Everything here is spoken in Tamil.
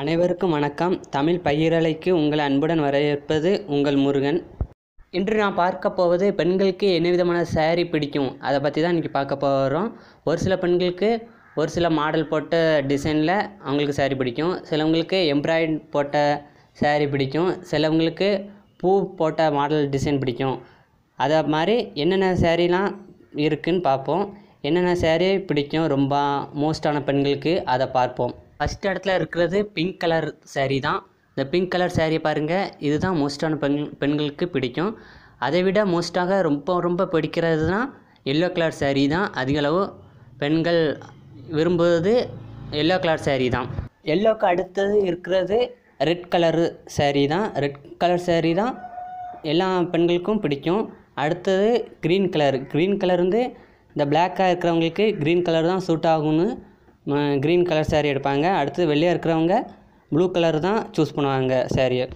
அனைவருக்கும் வணக்கம் தமிழ் பயிரலைக்கு உங்களை அன்புடன் வரவேற்பது உங்கள் முருகன் இன்று நான் பார்க்க போவது பெண்களுக்கு என்ன விதமான சேரீ பிடிக்கும் அதை பற்றி தான் இன்றைக்கி பார்க்க போகிறோம் ஒரு சில பெண்களுக்கு ஒரு சில மாடல் போட்ட டிசைனில் அவங்களுக்கு சேரீ பிடிக்கும் சிலவங்களுக்கு எம்ப்ராய்டு போட்ட சேரீ பிடிக்கும் சிலவங்களுக்கு பூ போட்ட மாடல் டிசைன் பிடிக்கும் அதை மாதிரி என்னென்ன சேரீலாம் இருக்குதுன்னு பார்ப்போம் என்னென்ன சேரீ பிடிக்கும் ரொம்ப மோஸ்டான பெண்களுக்கு அதை பார்ப்போம் ஃபஸ்ட் இடத்துல இருக்கிறது பிங்க் கலர் சேரீ தான் இந்த பிங்க் கலர் சேரீ பாருங்கள் இதுதான் மோஸ்டான பெண் பெண்களுக்கு பிடிக்கும் அதை விட மோஸ்ட்டாக ரொம்ப ரொம்ப பிடிக்கிறதுனா எல்லோ கலர் சேரீ தான் அதிகளவு பெண்கள் விரும்புவது எல்லோ கலர் சேரீ தான் எல்லோக்கு அடுத்தது இருக்கிறது ரெட் கலரு சேரீ தான் ரெட் கலர் சேரீ தான் எல்லா பெண்களுக்கும் பிடிக்கும் அடுத்தது க்ரீன் கலர் க்ரீன் கலர் வந்து இந்த பிளாக்காக இருக்கிறவங்களுக்கு க்ரீன் கலர் தான் சூட் ஆகும்னு க்ரீன் கலர் சாரீ எடுப்பாங்க அடுத்து வெள்ளையாக இருக்கிறவங்க ப்ளூ கலர் தான் சூஸ் பண்ணுவாங்க சாரீயை